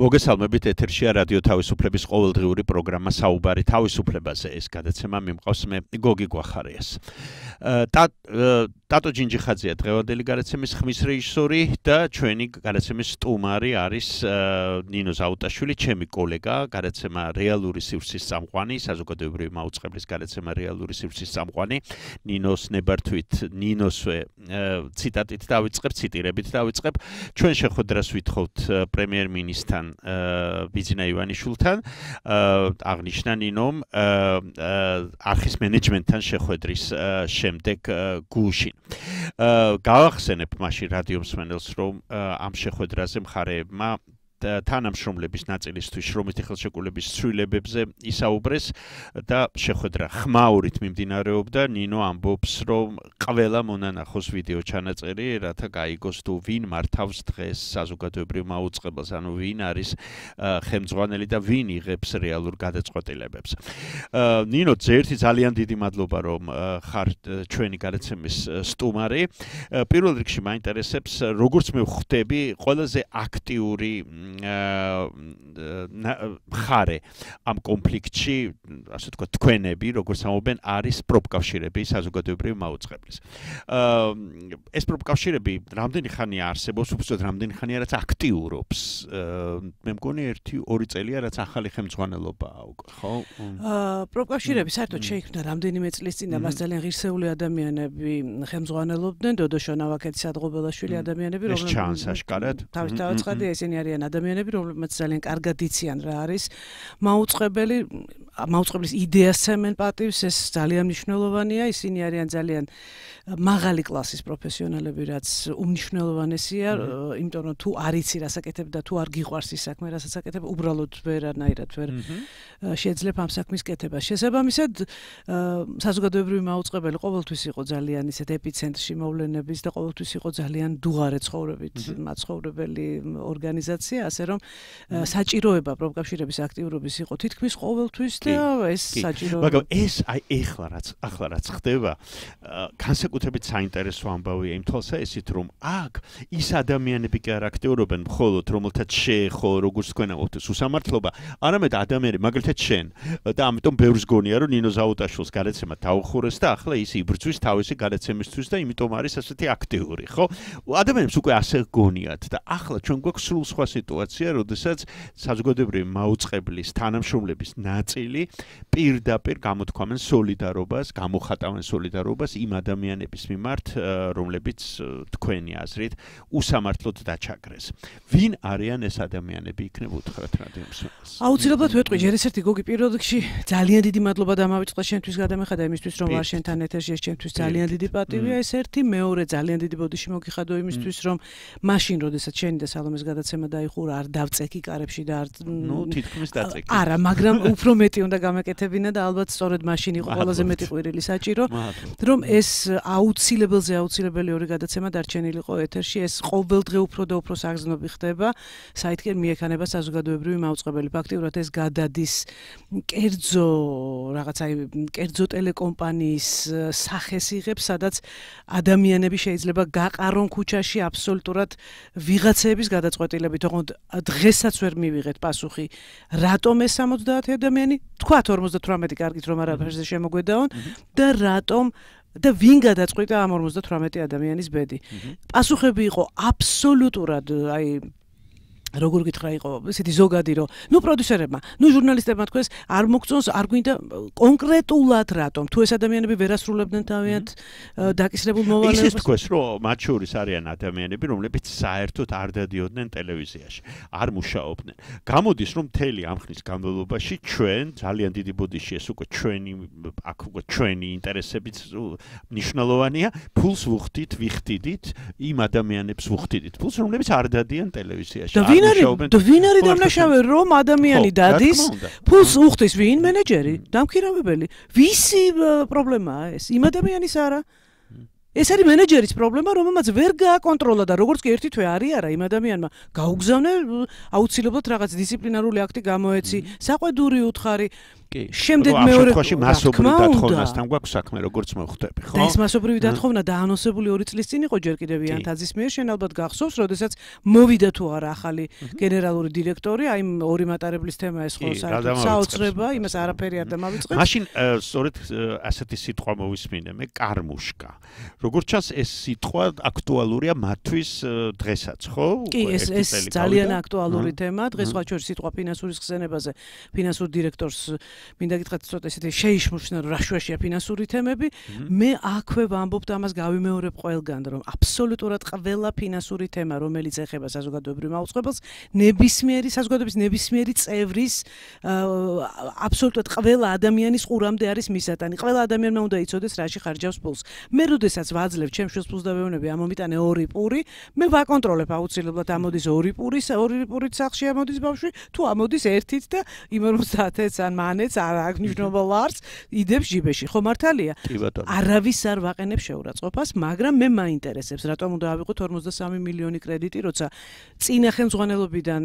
მოგესალმებით ეთერშია რადიო თავისუფლების ყოველდღიური პროგრამა საუბარი თავისუფლებაზე ეს გადაცემა მიმყავს მე გოგი გვახარეას ტატო ჯინჯიხაძეა დღევანდელი გადაცემის ხმის რეჟისორი და ჩვენი გადაცემის სტუმარი არის ნინო ზაუტაშვილი ჩემი კოლეგა გადაცემა რეალური სივრცის სამყვანი საზოგადოებრივი მაუწყებლის გადაცემა რეალური სივრცის სამყვანი ნინოს ნებართვით ნინოსვე ციტატით დავიწყებ ციტირებით დავიწყებ ჩვენ შეხვედრას ვითხოვთ პრემიერ-მინისტრ Э, ივანიშვილთან, ბიზნა э, ივანიშვილთან აღნიშნანინომ э, არქის მენეჯმენტთან შეხვედრის შემდეგ გუშინ. გავახსენებ მაშინ რადიო მსმენელს რომ ამ შეხვედრაზე მხარეებმა თანამშრომლების ნაწილისთვის შრომის ხელშეკრულების ცვლილებებზე ისაუბრეს და შეხვედრა ხმაურით მიმდინარეობდა. ნინო ამბობს, რომ ყველა მონანახოს ვიდეო ჩანაწერი, რათა გაიგოს თუ ვინ მართავს დღეს საზოგადოებრივ მაუწყებელს, ანუ ვინ არის ხელმძღვანელი და ვინ იღებს რეალურ გადაწყვეტილებებს. ნინო, ზერთი ძალიან დიდი მადლობა, რომ ხარ ჩვენი გადაცემის სტუმარი. პირველ რიგში მაინტერესებს, როგორც მე ვხვდები, ყველაზე აქტიური მხარე ამ კონფლიქტში, ასე თქვა, თქვენები, როგორც ამობენ, არის პროპკავშირები საზოგადოებრივი მაუწყებლის. ეს პროპკავშირები რამდენი ხანია არსებობს, უბრალოდ რამდენი ხანია რაც აქტიურობს. მე მგონი 1-2 წელია რაც ახალი ხელმძღვანელობაა უკვე, ხო? პროპკავშირები საერთოდ შეიქმნა რამდენიმე წლის წინ და მას ძალიან ღირსეული ადამიანები ხელმძღვანელობდნენ, დოდო შონავაკეთის ადგობელაშვილი ადამიანები, რომლებიც ეს ჩანს აშკარად. თავის დაწყედი ესენი არიან ადამიანები ადამიანები, რომლებიც ძალიან კარგად იციან რა არის მაუწყებელი, მაუწყებლის იდეასემენ პატივს, ეს ძალიან მნიშვნელოვანია, ისინი არიან ძალიან მაღალი კლასის პროფესიონალები, რაც უმნიშვნელოვანესია, იმიტომ რომ თუ არ იცი რა საკეთებ და თუ არ გიყვარს ის საქმე, რასაც აკეთებ, უბრალოდ ვერანაირად ვერ შეიძლება ამ საქმის კეთება. შესაბამისად, საზოგადოებრივი მაუწყებელი ყოველთვის იყო ძალიან ისეთ ეპიცენტრში მოვლენების და ყოველთვის იყო ძალიან დუღარე ცხოვრებით მაცხოვრებელი ორგანიზაცია, ასე რომ საჭიროება პროფკავშირების აქტიურობის იყო თითქმის ყოველთვის და ეს საჭიროება მაგრამ ეს აი ეხლა რაც ახლა რაც ხდება განსაკუთრებით საინტერესო ამბავია იმ თვალსა ისით რომ აქ ის ადამიანები კი არ აქტიურობენ მხოლოდ რომელთა შეხო როგორც თქვენა ხოთ სუსამართლობა არამედ ადამიანები მაგალითად შენ და ამიტომ ბევრს გონია რომ ნინო ზაუტაშვილს გადაცემა დაუხურეს და ახლა ის იბრწვის თავისი გადაცემისთვის და იმიტომ არის ასეთი აქტიური ხო ადამიანებს უკვე ასე გონიათ და ახლა ჩვენ გვაქვს სულ სხვა სიტუაცია სიტუაცია, როდესაც საზოგადოებრივი მაუწყებლის თანამშრომლების ნაწილი პირდაპირ გამოთქვამენ სოლიდარობას, გამოხატავენ სოლიდარობას იმ ადამიანების მიმართ, რომლებიც თქვენი აზრით უსამართლოდ დაჩაგრეს. ვინ არიან ეს ადამიანები, იქნებ უთხრათ რადგანაც. აუცილებლად ვეტყვი, ჯერ ეს ერთი გოგი პირველ რიგში ძალიან დიდი მადლობა დამავიწყდა შენთვის გადამეხადა იმისთვის, რომ ვარ შენთან ეთერში, ეს შენთვის ძალიან დიდი პატივია, ეს ერთი მეორე ძალიან დიდი ბოდიში მოგიხადო იმისთვის, რომ მაშინ, როდესაც შენი და სალომეს გადაცემა დაიხო ხურ არ დავწეკი კარებში და არ ნუ თითქმის დაწეკი. არა, მაგრამ უფრო მეტი უნდა გამეკეთებინა და ალბათ სწორედ მაშინ იყო ყველაზე მეტი ყვირილი საჭირო, რომ ეს აუცილებელზე აუცილებელი ორი გადაცემა დარჩენილიყო ეთერში, ეს ყოველდღე უფრო და უფრო საგზნობი ხდება, საითკენ მიექანება საზოგადოებრივი მაუწყებელი. ფაქტიურად ეს გადადის კერძო რაღაცა კერძო ტელეკომპანიის სახეს იღებს, სადაც ადამიანები შეიძლება გაყარონ ქუჩაში აბსოლუტურად ვიღაცების გადაწყვეტილებით, თუმცა დღესაც ვერ მივიღეთ პასუხი რატომ ეს 70 ადამიანი თქვა 58 კარგით რომ არაფერზე შემოგვედაონ და რატომ და ვინ გადაწყვიტა ამ 58 ადამიანის ბედი? პასუხები იყო აბსოლუტურად აი როგორ გითხრა იყო ესეთი ზოგადი რომ ნუ პროდიუსერებმა ნუ ჟურნალისტებმა თქვენს არ მოგწონს არ გვინდა კონკრეტულად რატომ თუ ეს ადამიანები ვერ ასრულებდნენ თავიანთ დაკისრებულ მოვალეობას ისე თქვენს რომ მათ შორის არიან ადამიანები რომლებიც საერთოდ არ დადიოდნენ ტელევიზიაში არ მუშაობდნენ გამოდის რომ მთელი ამ ხნის განმავლობაში ჩვენ ძალიან დიდი ბოდიში ეს უკვე ჩვენი აქ უკვე ჩვენი ინტერესებიც მნიშვნელოვანია ფულს ვუხდით ვიხდით იმ ადამიანებს ვუხდით ფულს რომლებიც არ დადიან ტელევიზიაში ვინარი ვინარი დამნაშავე რომ ადამიანი დადის ფულს უხდის ვინ მენეჯერი დამქირავებელი ვისი პრობლემაა ეს იმ ადამიანის არა ეს არის მენეჯერის პრობლემა რომელმაც ვერ გააკონტროლა და როგორც კი ერთი თვე არის არა იმ ადამიანმა გაუგზავნე აუცილებლად რაღაც დისციპლინარული აქტი გამოეცი საყვედური უთხარი კი. შემდეგ მეორე შემთხვევაში მასობრივი დათხოვნასთან გვაქვს საქმე, როგორც მოხდები, ხო? და ეს მასობრივი დათხოვნა დაანონსებული 2 წლის წინ იყო ჯერ კიდევ იანთაძის მიერ, შენ ალბათ გახსოვს, როდესაც მოვიდა თუ არა ახალი გენერალური დირექტორი, აი ორი მატარებლის თემა ეს ხო საოცრება, იმას არაფერი არ დამავიწყებს. მაშინ სწორედ ასეთი სიტყვა მოვისმინე მე, კარმუშკა. როგორც ჩანს, ეს სიტყვა აქტუალურია მათთვის დღესაც, ხო? კი, ეს ეს ძალიან აქტუალური თემა, დღეს ხო ჩვენ სიტყვა ფინანსურის ხსენებაზე, ფინანსურ დირექტორს მინდა გითხრათ ცოტა ესეთი შეიშმუშნა რომ რაშუაშია ფინანსური თემები მე აქვე ვამბობ და ამას გავიმეორებ ყველგან რომ აბსოლუტურად ყველა ფინანსური თემა რომელიც ეხება საზოგადოებრივ მაუწყებელს ნებისმიერი საზოგადოების ნებისმიერი წევრის აბსოლუტურად ყველა ადამიანის ყურამდე არის მისატანი ყველა ადამიანმა უნდა იცოდეს რაში ხარჯავს ფულს მე როდესაც ვაძლევ ჩემ შვილს ფულს და ვეუბნები ამომიტანე ორი პური მე ვაკონტროლებ აუცილებლად ამოდის ორი პურის ორი პურის სახში ამოდის ბავშვი თუ ამოდის ერთით და იმ 50 ეს ან მანეთ რომელიც არ აღნიშნობა ლარს იდებს ჯიბეში ხო მართალია კი ბატონო არავის არ ვაყენებს შეურაცხყოფას მაგრამ მე მაინტერესებს რატომ უნდა ავიღოთ 53 მილიონი კრედიტი როცა წინა ხელმძღვანელობიდან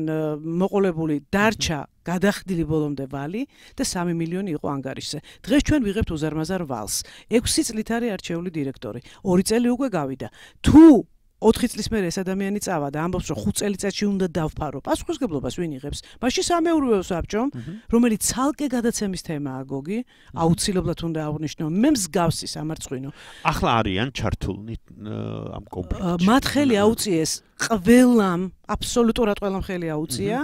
მოყოლებული დარჩა გადახდილი ბოლომდე ვალი და 3 მილიონი იყო ანგარიშზე. დღეს ჩვენ ვიღებთ უზარმაზარ ვალს. 6 წლით არის არჩეული დირექტორი. 2 წელი უკვე გავიდა. თუ 4 წლის მერე ეს ადამიანი წავა და ამბობს რომ 5 წელიწადში უნდა დავფარო. პასუხისგებლობას ვინ იღებს? მაშინ სამეურვეო საბჭომ, რომელიც ცალკე გადაცემის თემაა გოგი, აუცილებლად უნდა აღნიშნო მე მსგავსი სამარცხინო. ახლა არიან ჩართულნი ამ კონფლიქტში. მათ ხელი აუწიეს ყველამ, აბსოლუტურად ყველამ ხელი აუწია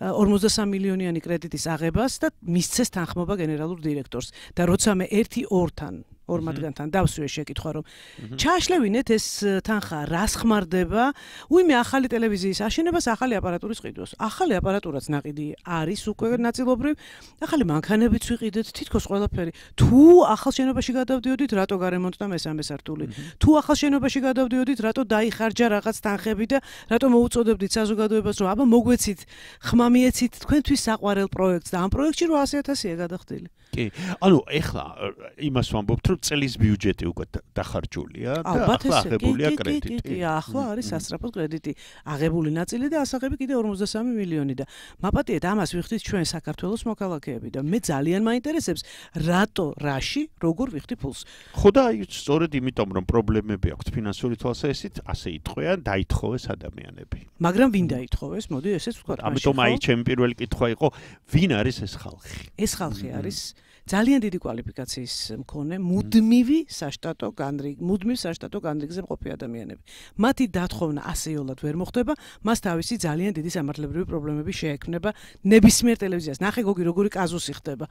43 მილიონიანი კრედიტის აღებას და მისცეს თანხმობა გენერალურ დირექტორს და როცა მე 1-2 თან ორ მათგანთან დავსვიე შეკითხვა რომ ჩაშლევინეთ ეს თანხა რას ხმარდება უიმე ახალი ტელევიზიის აშენებას ახალი აპარატურის ყიდვას ახალი აპარატურაც ناقიდი არის უკვე ნაწილობრივ ახალი მანქანებიც ვიყიდეთ თითქოს ყველაფერი თუ ახალ შენობაში გადავდიოდით რატო გარემონტდა მესამე სართული თუ ახალ შენობაში გადავდიოდით რატო დაიხარჯა რაღაც თანხები და რატო მოუწოდებდით საზოგადოებას რომ აბა მოგვეცით ხმა მიეცით თქვენთვის საყვარელ პროექტს და ამ პროექტში 800000-ია გადახდილი კი ანუ ეხლა იმას ვამბობთ რომ წლის ბიუჯეტი უკვე დახარჯულია და ახლა აღებულია კრედიტი. კი, ახლა არის სასწრაფოდ კრედიტი, აღებული ნაწილი და ასაღები კიდე 53 მილიონი და მაპატიეთ ამას ვიხდით ჩვენ საქართველოს მოქალაქეები და მე ძალიან მაინტერესებს რატო, რაში, როგორ ვიხდი ფულს. ხო და აი სწორედ იმიტომ რომ პრობლემები აქვს ფინანსური თვალსაზრისით, ასე იტყვიან, დაითხოვეს ადამიანები. მაგრამ ვინ დაითხოვეს? მოდი ესეც ვთქვა. ამიტომ აი ჩემი პირველი კითხვა იყო, ვინ არის ეს ხალხი? ეს ხალხი არის ძალიან დიდი კვალიფიკაციის მქონე, მუდმივი საშტატო განრიგ, მუდმივ საშტატო განრიგზე მყოფი ადამიანები. მათი დათხოვნა ასეულად ვერ მოხდება, მას თავისი ძალიან დიდი სამართლებრივი პრობლემები შეექმნება ნებისმიერ ტელევიზიას. ნახე გოგი როგორი კაზუსი ხდება.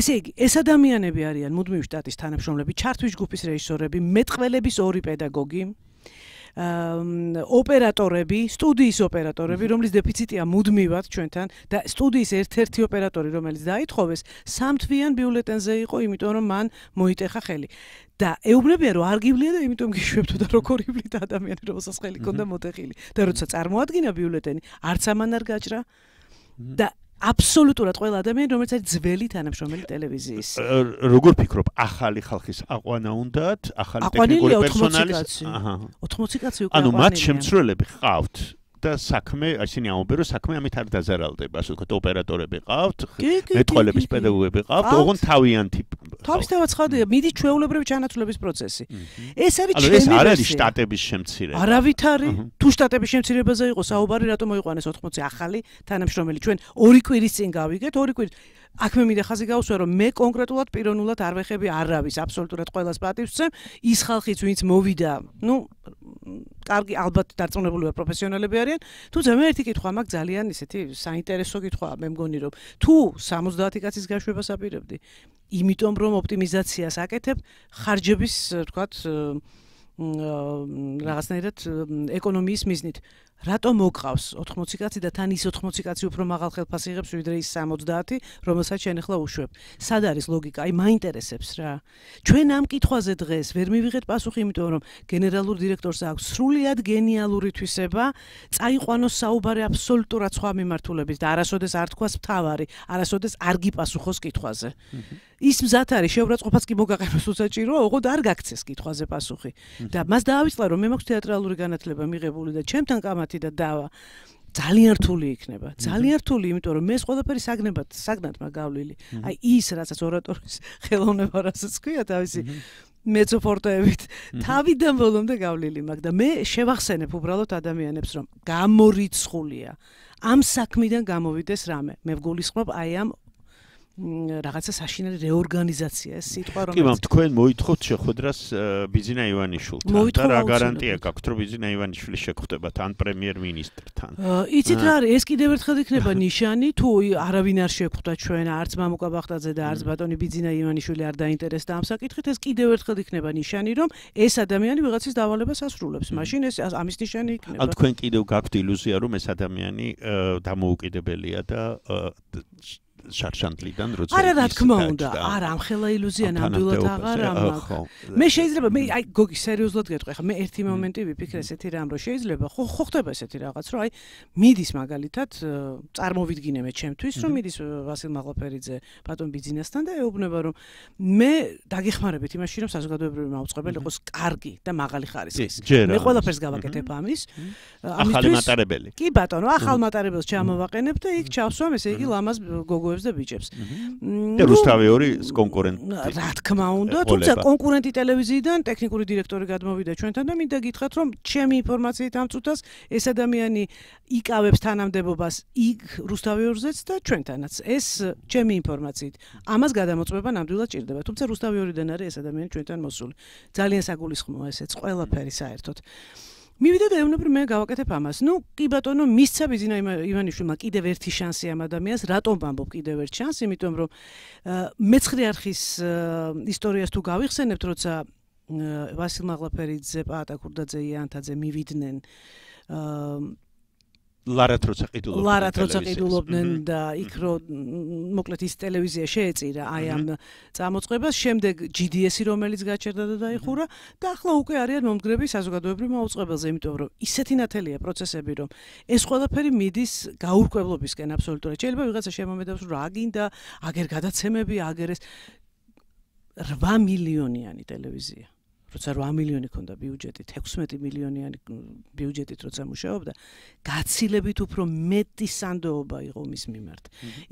ესე იგი, ეს ადამიანები არიან მუდმივი შტატის თანამშრომლები, ჩართვის ჯგუფის რეჟისორები, მეტყველების ორი პედაგოგი, ოპერატორები, სტუდიის ოპერატორები, რომლის დეფიციტია მუდმივად ჩვენთან და სტუდიის ერთ-ერთი ოპერატორი, რომელიც დაითხოვეს, სამთვიან ბიულეტენზე იყო, იმიტომ რომ მან მოიტეხა ხელი. და ეუბნებიან რომ არ გივლია და იმიტომ გიშვებთ როგორი ვიბლით ადამიანი რომელსაც ხელი ქონდა მოტეხილი და როცა წარმოადგინა ბიულეტენი არც ამან არ გაჭრა და აბსოლუტურად ყველა ადამიანი რომელიც არის ძველი თანამშრომელი ტელევიზიის. როგორ ფიქრობ, ახალი ხალხის აყვანა უნდათ, ახალი ტექნიკური პერსონალი. აჰა. 80 კაცი უკვე აყვანილია. ანუ მათ შემცვლელები ხავთ. და საქმე, ისინი ამბობენ, რომ საქმე ამით არ დაზარალდება, ასე ვთქვათ, ოპერატორები ყავთ, მეტყოლების პედაგოგები ყავთ, ოღონ თავიანთ ტიპ. თავისთავად ხავდება, მიდის ჩვეულებრივი ჩანაცვლების პროცესი. ეს არის ჩემი ეს არის შტატების შემცირება. არავით არის თუ შტატების შემცირებაზე იყოს საუბარი, რატომ მოიყვანეს 80 ახალი თანამშრომელი? ჩვენ ორი კვირის წინ გავიგეთ, ორი კვირის აქ მე მინდა ხაზი გავუსვა რომ მე კონკრეტულად პიროვნულად არ ვეხები არავის აბსოლუტურად ყველას პატივს ცემ ის ხალხიც ვინც მოვიდა ნუ კარგი ალბათ დარწმუნებული ვარ პროფესიონალები არიან თუ ზემერთი კითხვა მაქვს ძალიან ისეთი საინტერესო კითხვა მე მგონი რომ თუ 70 კაცის გაშვებას აპირებდი იმიტომ რომ ოპტიმიზაციას აკეთებ ხარჯების თქვათ რაღაცნაირად ეკონომიის მიზნით რატო მოყავს 80 კაცი და თან ის 80 კაცი უფრო მაღალ ხელფას იღებს ვიდრე ის 70, რომელსაც შენ ახლა უშვებ. სად არის ლოგიკა? აი მაინტერესებს რა. ჩვენ ამ კითხვაზე დღეს ვერ მივიღეთ პასუხი, იმიტომ რომ გენერალურ დირექტორს აქვს სრულიად გენიალური თვისება, წაიყვანოს საუბარი აბსოლუტურად სხვა მიმართულებით და არასოდეს არ თქვას მთავარი, არასოდეს არ გიპასუხოს კითხვაზე. ის მზად არის შევრაცყოფას კი მოგაყენოს უსაჭირო, ოღონდ არ გაქცეს კითხვაზე პასუხი. და მას დაავიწყლა რომ მე მაქვს თეატრალური განათლება მიღებული და ჩემთან კამათ ხუთი და დავა ძალიან რთული იქნება ძალიან რთული იმიტომ რომ მეს ყველაფერი საგნებად საგნად მაგავლილი აი ის რასაც ორატორის ხელოვნება რასაც ქვია თავისი მეცოპორტოებით თავიდან ბოლომდე გავლილი მაგ და მე შევახსენებ უბრალოდ ადამიანებს რომ გამორიცხულია ამ საქმიდან გამოვიდეს რამე მე გულისხმობ აი ამ რაღაცა საშინელი რეორგანიზაცია ეს სიტყვა რომელიც კი მაგრამ თქვენ მოითხოვთ შეხვედრას ბიზინა ივანიშვილთან რა გარანტია გაქვთ რომ ბიზინა ივანიშვილი შეხვდებათ ან პრემიერ-მინისტრთან იცით რა არის ეს კიდევ ერთხელ იქნება ნიშანი თუ არავინ არ შეხვდა ჩვენ არც მამუკა ბახტაძე და არც ბატონი ბიზინა ივანიშვილი არ დაინტერესდა ამ საკითხით ეს კიდევ ერთხელ იქნება ნიშანი რომ ეს ადამიანი ვიღაცის დავალებას ასრულებს მაშინ ეს ამის ნიშანი იქნება თქვენ კიდევ გაქვთ ილუზია რომ ეს ადამიანი დამოუკიდებელია და შარშანტლიდან როცა არა რა თქმა უნდა არა ამხელა ილუზია ნამდვილად აღარ ამახ მე შეიძლება მე აი გოგი სერიოზულად გეტყვი ხა მე ერთი მომენტი ვიფიქრე ესეთი რამ რო შეიძლება ხო ხო ხდება ესეთი რაღაც რო აი მიდის მაგალითად წარმოვიდგინე მე ჩემთვის რომ მიდის ვასილ მაღლაფერიძე ბატონ ბიზნესთან და ეუბნება რომ მე დაგეხმარებით იმაში რომ საზოგადოებრივი მაუწყებელი იყოს კარგი და მაღალი ხარისხის მე ყველაფერს გავაკეთებ ამის ახალი მატარებელი კი ბატონო ახალ მატარებელს ჩამოვაყენებ და იქ ჩავსვამ ესე იგი ლამაზ გოგო ვებზე ბიჭებს. და რუსთავი ორი კონკურენტი. რა თქმა უნდა, თუმცა კონკურენტი ტელევიზიიდან ტექნიკური დირექტორი გადმოვიდა ჩვენთან და მინდა გითხრათ, რომ ჩემი ინფორმაციით ამ წუთას ეს ადამიანი იკავებს თანამდებობას იქ რუსთავი ორზეც და ჩვენთანაც. ეს ჩემი ინფორმაციით. ამას გადამოწმება ნამდვილად ჭირდება, თუმცა რუსთავი ორიდან არის ეს ადამიანი ჩვენთან მოსული. ძალიან საგულისხმოა ესეც, ყველაფერი საერთოდ. მივიდა და ეუბნები მე გავაკეთებ ამას. ნუ კი ბატონო, მისცა ბიზინა ივანიშვილმა კიდევ ერთი შანსი ამ ადამიანს, რატომ ამბობ კიდევ ერთ შანსს, იმიტომ რომ მეცხრე არხის ისტორიას თუ გავიხსენებთ, როცა ვასილ მაღლაფერიძე, პაატა ქურდაძე, იანთაძე მივიდნენ ლარათ როცა ყიდულობდნენ ლარათ როცა ყიდულობდნენ და იქ რო მოკლედ ის ტელევიზია შეეწირა აი ამ წამოწყებას შემდეგ GDS-ი რომელიც გაჩერდა და დაიხურა და ახლა უკვე არიან მომდგრები საზოგადოებრივ მოუწყებელზე იმიტომ რომ ისეთი ნათელია პროცესები რომ ეს ყველაფერი მიდის გაურკვევლობისკენ აბსოლუტურად შეიძლება ვიღაცა შემომედებს რა გინდა აგერ გადაცემები აგერ ეს 8 მილიონიანი ტელევიზია როცა 8 მილიონი ქონდა ბიუჯეტი, 16 მილიონიანი ბიუჯეტით როცა მუშაობდა, გაცილებით უფრო მეტი სანდოობა იყო მის მიმართ.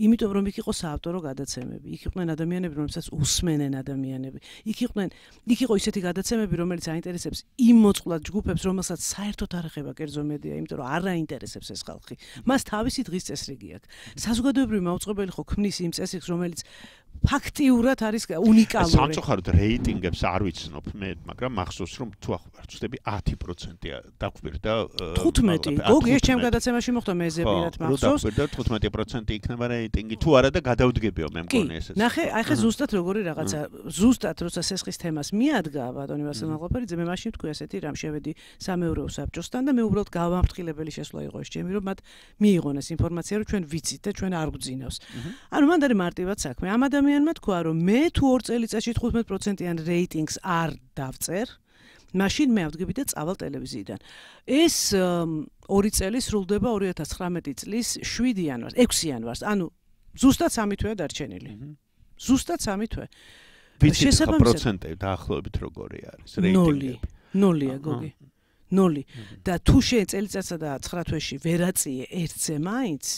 იმიტომ რომ იქ იყო საავტორო გადაცემები, იქ იყვნენ ადამიანები, რომელსაც უსმენენ ადამიანები. იქ იყვნენ, იქ იყო ისეთი გადაცემები, რომელიც აინტერესებს იმ მოწყვლად ჯგუფებს, რომელსაც საერთოდ არ ეხება კერძო მედია, იმიტომ რომ არ აინტერესებს ეს ხალხი. მას თავისი დღის წესრიგი აქვს. საზოგადოებრივი მაუწყებელი ხო ქმნის იმ წესრიგს, რომელიც ფაქტიურად არის უნიკალური. სამწუხაროდ რეიტინგებს არ ვიცნობ მე, მაგრამ მახსოვს რომ თუ ახლა ვწდები 10%-ია დაგვირდა 15. გოგი ეს ჩემ გადაცემაში მოხდა მე ზეპირად მახსოვს. ხო, დაგვირდა 15% იქნება რეიტინგი. თუ არა და გადავდგებიო მე მგონი ესეც. ნახე, აი ხე ზუსტად როგორი რაღაცა, ზუსტად როცა სესხის თემას მიადგა ბატონი ვასილ ნაღოფერი, ძმე მაშინ თქვი ასეთი რამ შევედი სამეურვეო საბჭოსთან და მე უბრალოდ გავამფრთხილებელი შესვლა იყო ეს ჩემი რომ მათ მიიღონ ეს ინფორმაცია რომ ჩვენ ვიცით და ჩვენ არ გძინავს. ანუ მანდარი მარტივად საქმე. ამ ადამიანს ადამიანმა თქვა, რომ მე თუ 2 წელიწადში 15%-იან რეიტინგს არ დავწერ, მაშინ მე ავდგები და წავალ ტელევიზიიდან. ეს 2 წელი სრულდება 2019 წლის 7 იანვარს, 6 იანვარს, ანუ ზუსტად 3 თვეა დარჩენილი. ზუსტად 3 თვე. შესაბამისად პროცენტები დაახლოებით როგორი არის რეიტინგები? 0-ია, გოგი. 0. და თუ შეიძლება წელიწადსა და 9 თვეში ვერაციე 1-ზე მაინც?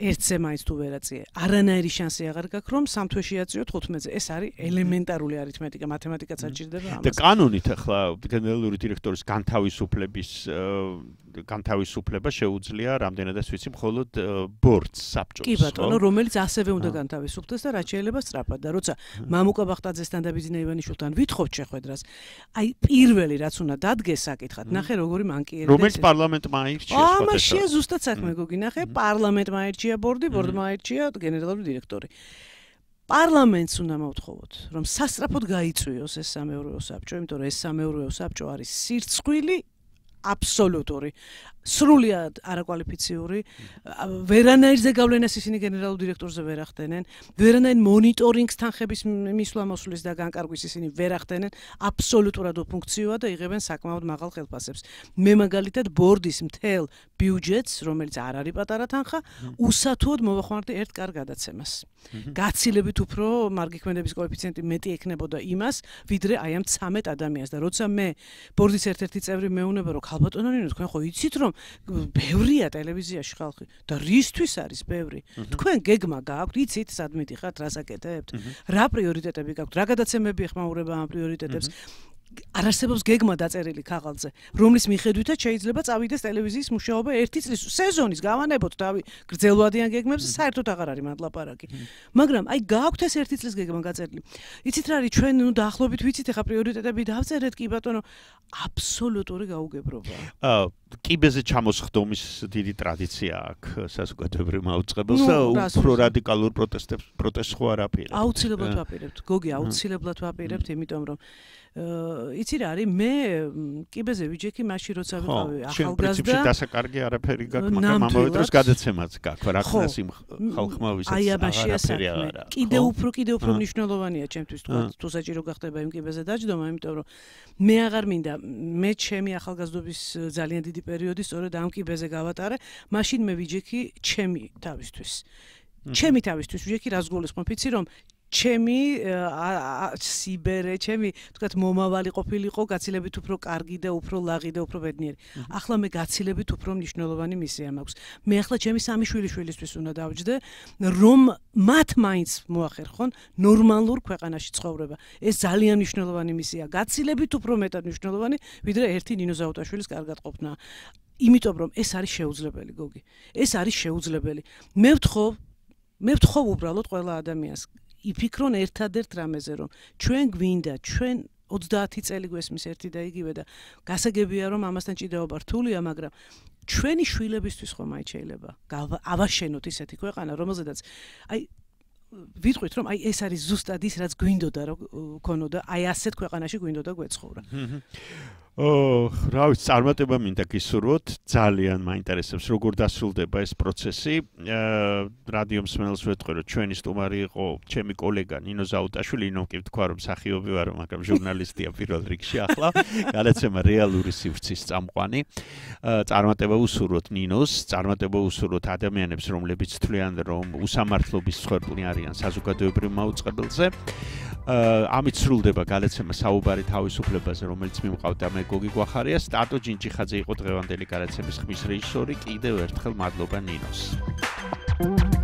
ერთზე მაინც თუ ვერ აწიე, არანაირი შანსი აღარ გაქვს რომ სამთვეში აწიო 15-ზე. ეს არის ელემენტარული არითმეტიკა, მათემატიკაც არ ჭირდება ამას. და კანონით ახლა გენერალური დირექტორის განთავისუფლების განთავისუფლება შეუძლია რამდენადაც ვიცი მხოლოდ ბორც საბჭოს. კი ბატონო, რომელიც ასევე უნდა განთავისუფლდეს და რაც შეიძლება სწრაფად და როცა მამუკა ბახტაძესთან და ბიძინა ივანიშვილთან ვითხოვთ შეხვედრას, აი პირველი რაც უნდა დადგეს საკითხად, ნახე როგორი მანკიერდება. რომელიც პარლამენტმა აირჩიეს ფაქტობრივად. ამაშია ზუსტად საქმე გოგინახე, პარლამენტმა აირჩია ბორდი, ბორდმა აირჩია გენერალური დირექტორი. პარლამენტს უნდა მოვთხოვოთ, რომ სასწრაფოდ გაიწვიოს ეს სამეურვეო საბჭო, იმიტომ რომ ეს სამეურვეო საბჭო არის სირცხვილი აბსოლუტური სრულად არაკვალიფიციური ვერანაირზე გავლენას ისინი გენერალურ დირექტორზე ვერ ახდენენ ვერანაირ მონიტორინგს თანხების მისვლა მოსვლის და განკარგვის ისინი ვერ ახდენენ აბსოლუტურად უფუნქციოა და იღებენ საკმაოდ მაღალ ხელფასებს მე მაგალითად ბორდის მთელ ბიუჯეტს რომელიც არ არის პატარა თანხა უსათუოდ მოვახმართე ერთ კარ გადაცემას გაცილებით უფრო მარგიქმედების კოეფიციენტი მეტი ეკნებოდა იმას ვიდრე აი ამ 13 ადამიანს და როცა მე ბორდის ერთ-ერთი წევრი მეუნება რომ ხალბატონო ნინო თქვენ ხო იცით რომ ბევრია ტელევიზიაში ხალხი და რისთვის არის ბევრი თქვენ გეგმა გაქვთ იცით სად მიდიხართ რას აკეთებთ რა პრიორიტეტები გაქვთ რა გადაცემები ეხმაურება ამ პრიორიტეტებს არასებობს გეგმა დაწერილი ქაღალდზე, რომლის მიხედვითაც შეიძლება წავიდეს ტელევიზიის მუშაობა ერთი წლის სეზონის გავანებოთ, თავი გრძელვადიან გეგმებს საერთოდ აღარ არის მადლაპარაკი. მაგრამ აი გააქვთ ეს ერთი წლის გეგმა გაწერილი. იცით რა არის ჩვენ, ნუ დაახლოებით ვიცით, ეხა პრიორიტეტები დავწერეთ კი ბატონო, აბსოლუტური გაუგებრობა. აა კიბეზე ჩამოსხდომის დიდი ტრადიცია აქვს საზოგადოებრივ მოძღებელს და უფრო რადიკალურ პროტესტებს პროტესტ ხო არ აპირებთ? აუცილებლად ვაპირებთ, გოგი, აუცილებლად ვაპირებთ, იმიტომ რომ იცი რა არის მე კიბეზე ვიჯექი მაშინ როცა ვიყავი ახალგაზრდა ხო პრინციპში დასაკარგი არაფერი გაქვს მაგრამ ამავე დროს გადაცემაც გაქვს რა ქნა სიმ ხალხმა ვისაც აღარაფერი არ არის კიდე უფრო კიდე უფრო მნიშვნელოვანია ჩემთვის თქო თუ საჭირო გახდება იმ კიბეზე დაждდომა იმიტომ რომ მე აღარ მინდა მე ჩემი ახალგაზრდობის ძალიან დიდი პერიოდი სწორედ ამ კიბეზე გავატარე მაშინ მე ვიჯექი ჩემი თავისთვის ჩემი თავისთვის ვიჯექი რას გულისხმობ იცი რომ ჩემი სიბერე, ჩემი, თქვათ, მომავალი ყოფილიყო გაცილებით უფრო კარგი და უფრო ლაღი და უფრო ბედნიერი. ახლა მე გაცილებით უფრო მნიშვნელოვანი მისია მაქვს. მე ახლა ჩემი სამი შვილი შვილისთვის უნდა დავჯდე, რომ მათ მაინც მოახერხონ ნორმალურ ქვეყანაში ცხოვრება. ეს ძალიან მნიშვნელოვანი მისია. გაცილებით უფრო მეტად მნიშვნელოვანი, ვიდრე ერთი დინოზავრაშვილის კარგად ყოფნა. იმიტომ რომ ეს არის შეუძლებელი, გოგი. ეს არის შეუძლებელი. მე ვთხოვ მე ვთხოვ უბრალოდ ყველა ადამიანს იფიქრონ ერთადერთ რამეზე რომ ჩვენ გვინდა ჩვენ 30 წელი გვესმის ერთი და იგივე და გასაგებია რომ ამასთან ჭიდაობა რთულია მაგრამ ჩვენი შვილებისთვის ხომ აი შეიძლება ავაშენოთ ისეთი ქვეყანა რომელზედაც აი ვიტყვით რომ აი ეს არის ზუსტად ის რაც გვინდოდა რომ ქონოდა აი ასეთ ქვეყანაში გვინდოდა გვეცხოვრა ოх, რა ვიცი, წარმატება მინდა გისურვოთ. ძალიან მაინტერესებს როგორ დასრულდება ეს პროცესი. აა რადიო მსმელს ვეთყვი, რომ ჩვენი სტუმარი იყო ჩემი კოლეგა ნინო ზაუტაშვილი, ნინო კი ვთქვა, რომ სახიობი ვარ, მაგრამ ჟურნალისტია პირველ რიგში ახლა. განაცემა რეალური სივრცის წამყვანი. აა წარმატება უსურვოთ ნინოს, წარმატება უსურვოთ ადამიანებს, რომლებიც თვლიან, რომ უსამართლობის სხვერპლი არიან საზოგადოებრივ მაუწყებელზე. აა ამით სრულდება განაცემა საუბარი თავისუფლებაზე, რომელიც მიმყავდა მე მე გოგი გვახარია სტატო ჯინჯიხაძე იყო დღევანდელი გადაცემის ხმის რეჟისორი კიდევ ერთხელ მადლობა ნინოს thank you